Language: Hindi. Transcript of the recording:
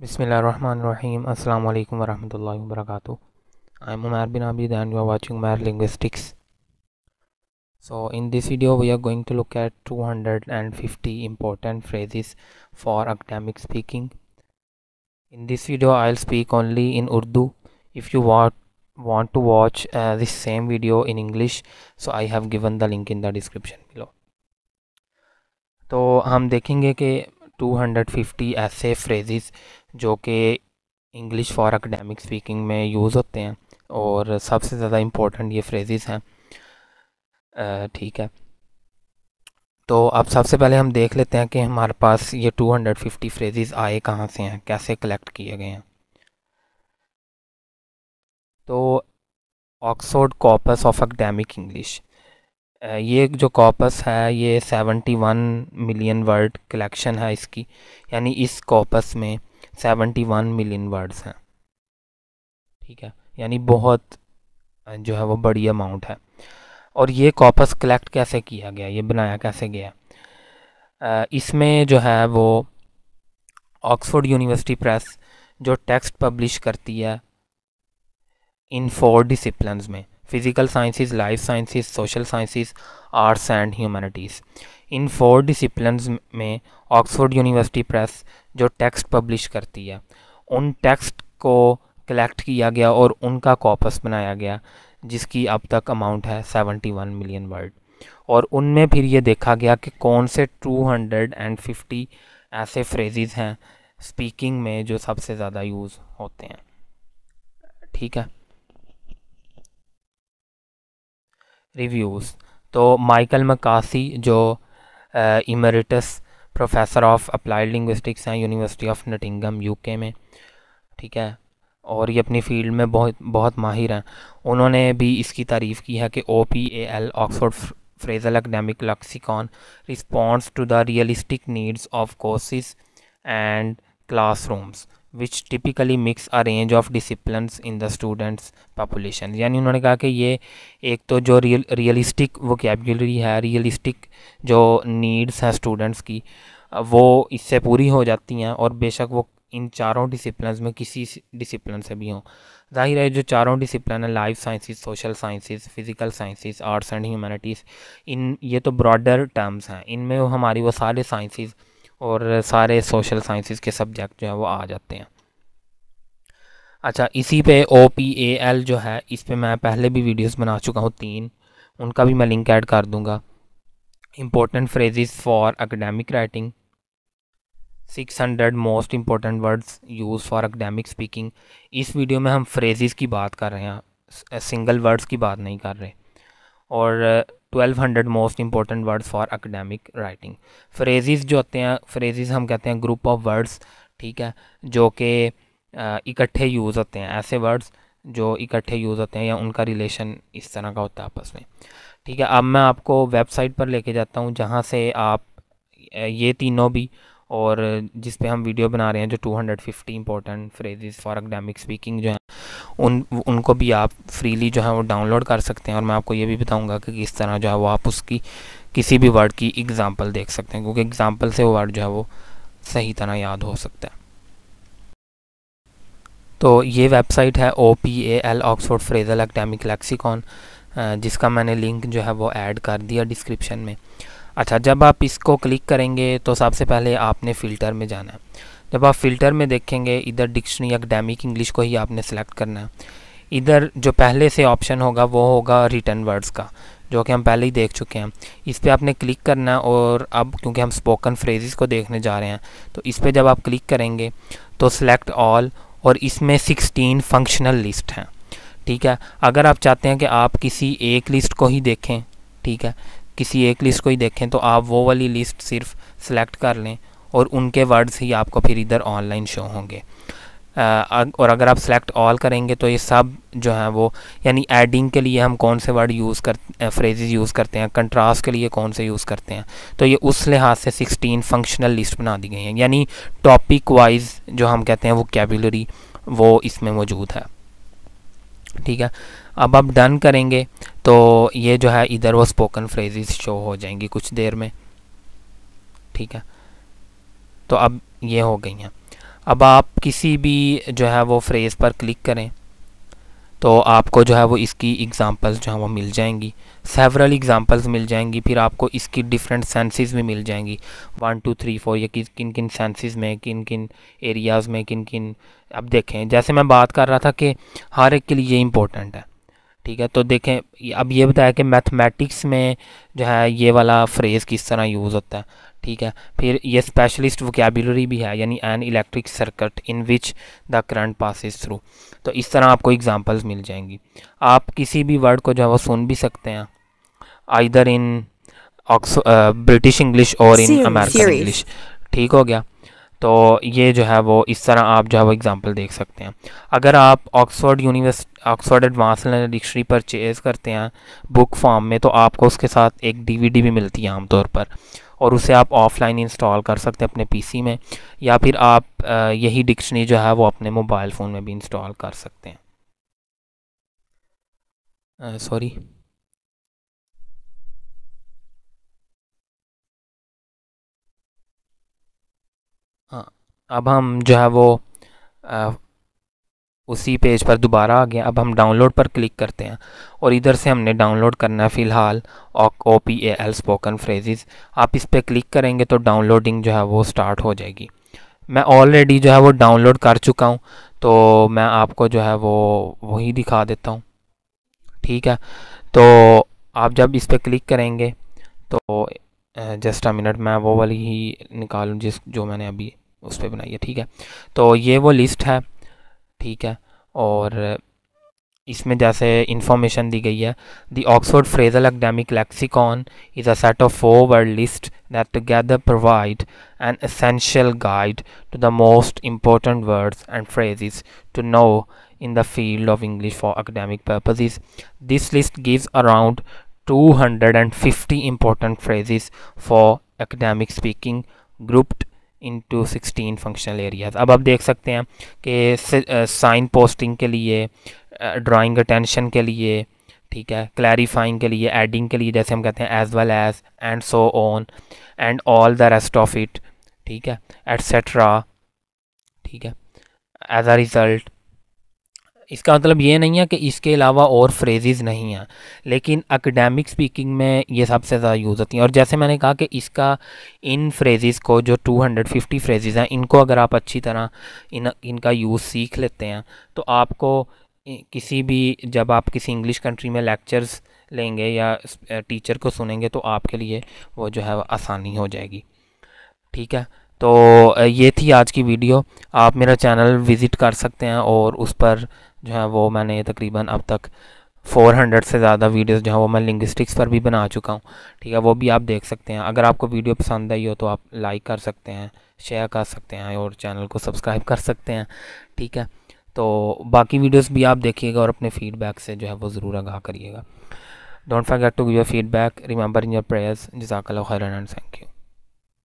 बिसमीम् अल्लाम वरहमल वरक I am Umar bin Abid and you are watching my linguistics so in this video we are going to look at 250 and fifty important phrases for academic speaking in this video I speak only in Urdu if you want to watch this same video in English so I have given the link in the description below तो हम देखेंगे कि 250 ऐसे फ्रेजिज़ जो कि इंग्लिश फॉर अकेडमिक स्पीकिंग में यूज़ होते हैं और सबसे ज़्यादा इम्पोर्टेंट ये फ्रेजेस हैं ठीक है तो अब सबसे पहले हम देख लेते हैं कि हमारे पास ये 250 फ्रेजेस आए कहाँ से हैं कैसे कलेक्ट किए गए हैं तो Oxford corpus of academic English ये जो कॉपस है ये 71 मिलियन वर्ड कलेक्शन है इसकी यानी इस कॉपस में सेवेंटी वन मिलियन वर्ड्स हैं ठीक है यानी बहुत जो है वो बड़ी अमाउंट है और ये कॉपस कलेक्ट कैसे किया गया ये बनाया कैसे गया इसमें जो है वो ऑक्सफोर्ड यूनिवर्सिटी प्रेस जो टेक्स्ट पब्लिश करती है इन फोर डिसिप्लिन में physical sciences life sciences social sciences arts and humanities in four discipline में ऑक्सफोर्ड यूनिवर्सिटी प्रेस जो टेक्स्ट पब्लिश करती है उन टेक्स्ट को कलेक्ट किया गया और उनका कॉपस बनाया गया जिसकी अब तक अमाउंट है सेवेंटी वन मिलियन वर्ड और उनमें फिर ये देखा गया कि कौन से टू हंड्रेड एंड फिफ्टी ऐसे फ्रेजिज़ हैं स्पीकिंग में जो सबसे ज़्यादा यूज़ होते हैं ठीक है रिव्यूज़ तो माइकल मकासी जो emeritus professor of applied linguistics हैं यूनिवर्सिटी ऑफ नटिंगम यूके में ठीक है और ये अपनी फील्ड में बहुत बहुत माहिर हैं उन्होंने भी इसकी तारीफ़ की है कि O P A L Oxford phrasal academic lexicon response to the realistic needs of courses and classrooms which typically mix a range of discipline in the students population यानी उन्होंने कहा कि ये एक तो जो रियल रियलिस्टिक वोकेबलरी है रियलिस्टिक जो नीड्स हैं स्टूडेंट्स की वो इससे पूरी हो जाती हैं और बेशक वो इन चारों डिसिप्लिन में किसी डिसिप्लिन से भी हों जाहिर है जो चारों डिसिप्लिन है life sciences social science physical sciences arts and humanities इन ये तो ब्रॉडर टर्म्स हैं इनमें हमारी वो सारे साइंसिस और सारे सोशल साइंसिस के सब्जेक्ट जो हैं वो आ जाते हैं अच्छा इसी पे ओ पी ए एल जो है इस पर मैं पहले भी वीडियोस बना चुका हूँ तीन उनका भी मैं लिंक ऐड कर दूँगा important phrases for academic writing 600 most important words use for academic speaking इस वीडियो में हम फ्रेजेस की बात कर रहे हैं सिंगल वर्ड्स की बात नहीं कर रहे और 1200 most important words for academic writing phrases जो होते हैं फ्रेजेस हम कहते हैं ग्रुप ऑफ वर्ड्स ठीक है जो कि इकट्ठे यूज़ होते हैं ऐसे वर्ड्स जो इकट्ठे यूज़ होते हैं या उनका रिलेशन इस तरह का होता है आपस में ठीक है अब मैं आपको वेबसाइट पर लेके जाता हूँ जहाँ से आप ये तीनों भी और जिस पे हम वीडियो बना रहे हैं जो 250 hundred fifty important phrases for academic speaking जो हैं उन उनको भी आप फ्रीली जो है वो डाउनलोड कर सकते हैं और मैं आपको ये भी बताऊँगा कि किस तरह जो है वो आप उसकी किसी भी वर्ड की एग्ज़ाम्पल देख सकते हैं क्योंकि एग्ज़ाम्पल से वो वर्ड जो है वो सही तरह याद हो सकता है तो ये वेबसाइट है O P A L Oxford phrasal academic lexicon जिसका मैंने लिंक जो है वो ऐड कर दिया डिस्क्रिप्शन में अच्छा जब आप इसको क्लिक करेंगे तो सबसे पहले आपने फ़िल्टर में जाना है जब आप फ़िल्टर में देखेंगे इधर डिक्शनरी अकेडेमिक इंग्लिश को ही आपने सेलेक्ट करना है इधर जो पहले से ऑप्शन होगा वो होगा रिटर्न वर्ड्स का जो कि हम पहले ही देख चुके हैं इस पर आपने क्लिक करना है और अब क्योंकि हम स्पोकन फ्रेजेस को देखने जा रहे हैं तो इस पर जब आप क्लिक करेंगे तो सिलेक्ट ऑल और इसमें सिक्सटीन फंक्शनल लिस्ट हैं ठीक है अगर आप चाहते हैं कि आप किसी एक लिस्ट को ही देखें ठीक है किसी एक लिस्ट को ही देखें तो आप वो वाली लिस्ट सिर्फ सेलेक्ट कर लें और उनके वर्ड्स ही आपको फिर इधर ऑनलाइन शो होंगे और अगर आप सेलेक्ट ऑल करेंगे तो ये सब जो है वो यानी एडिंग के लिए हम कौन से वर्ड यूज़ कर फ्रेजेज़ यूज़ करते हैं कंट्रास्ट के लिए कौन से यूज़ करते हैं तो ये उस लिहाज से 16 फंक्शनल लिस्ट बना दी गई हैं यानी टॉपिक वाइज जो हम कहते हैं वो कैबुलरी वो इसमें मौजूद है ठीक है अब आप डन करेंगे तो ये जो है इधर वो स्पोकन फ्रेजेस शो हो जाएंगी कुछ देर में ठीक है तो अब ये हो गई हैं अब आप किसी भी जो है वो फ्रेज़ पर क्लिक करें तो आपको जो है वो इसकी एग्ज़ाम्पल्स जो है वो मिल जाएंगी सेवरल एग्ज़ाम्पल्स मिल जाएंगी फिर आपको इसकी डिफरेंट सेंसेस भी मिल जाएंगी वन टू थ्री फोर या किस किन किन सेंसेस में किन किन एरियाज़ में किन किन अब देखें जैसे मैं बात कर रहा था कि हर एक के लिए ये इंपॉर्टेंट है ठीक है तो देखें अब ये बताया कि मैथमेटिक्स में जो है ये वाला फ्रेज़ किस तरह यूज़ होता है ठीक है फिर ये स्पेशलिस्ट वोकेबुलरी भी है यानी an electric circuit in which the current passes through तो इस तरह आपको एग्जांपल्स मिल जाएंगी आप किसी भी वर्ड को जो है वो सुन भी सकते हैं आइदर इन ब्रिटिश इंग्लिश और इन अमेरिकन इंग्लिश ठीक हो गया तो ये जो है वो इस तरह आप जो है वो एग्ज़ाम्पल देख सकते हैं अगर आप Oxford University Oxford advance dictionary purchase करते हैं बुक फॉर्म में तो आपको उसके साथ एक डीवीडी भी मिलती है आमतौर पर और उसे आप ऑफ़लाइन इंस्टॉल कर सकते हैं अपने पीसी में या फिर आप यही डिक्शनरी जो है वो अपने मोबाइल फ़ोन में भी इंस्टॉल कर सकते हैं सॉरी हाँ अब हम जो है वो उसी पेज पर दोबारा आ गया अब हम डाउनलोड पर क्लिक करते हैं और इधर से हमने डाउनलोड करना है फ़िलहाल O P A L spoken phrases आप इस पर क्लिक करेंगे तो डाउनलोडिंग जो है वो स्टार्ट हो जाएगी मैं ऑलरेडी जो है वो डाउनलोड कर चुका हूँ तो मैं आपको जो है वो वही दिखा देता हूँ ठीक है तो आप जब इस पर क्लिक करेंगे तो जस्ट अ मिनट मैं वो वाली ही निकालूँ जिस जो मैंने अभी उस पर बनाई है ठीक है तो ये वो लिस्ट है ठीक है और इसमें जैसे इंफॉर्मेशन दी गई है the Oxford phrasal academic lexicon is a set of four word list that together provide an essential guide to the most important words and phrases to know in the field of English for academic purposes. This list gives around 250 important phrases for academic speaking grouped into sixteen functional areas अब आप देख सकते हैं कि साइन पोस्टिंग के लिए ड्राइंग अटेंशन के लिए ठीक है क्लैरिफाइंग के लिए एडिंग के लिए जैसे हम कहते हैं as well as and so on and all the rest of it ठीक है एट्सट्रा ठीक है एज अ रिज़ल्ट इसका मतलब ये नहीं है कि इसके अलावा और फ्रेजेस नहीं हैं लेकिन एकेडमिक स्पीकिंग में ये सबसे ज़्यादा यूज़ होती हैं और जैसे मैंने कहा कि इसका इन फ्रेजेस को जो 250 फ्रेजेस हैं इनको अगर आप अच्छी तरह इन इनका यूज़ सीख लेते हैं तो आपको किसी भी जब आप किसी इंग्लिश कंट्री में लेक्चर्स लेंगे या टीचर को सुनेंगे तो आपके लिए वो जो है आसानी हो जाएगी ठीक है तो ये थी आज की वीडियो आप मेरा चैनल विज़िट कर सकते हैं और उस पर जो है वो मैंने तकरीबन अब तक 400 से ज़्यादा वीडियोस जो है वो मैं लिंग्विस्टिक्स पर भी बना चुका हूँ ठीक है वो भी आप देख सकते हैं अगर आपको वीडियो पसंद आई हो तो आप लाइक कर सकते हैं शेयर कर सकते हैं और चैनल को सब्सक्राइब कर सकते हैं ठीक है तो बाकी वीडियोस भी आप देखिएगा और अपने फीडबैक से जो है वो ज़रूर आगाह करिएगा don't forget to give your feedback remember in your prayers जजाकल्ला खैर थैंक यू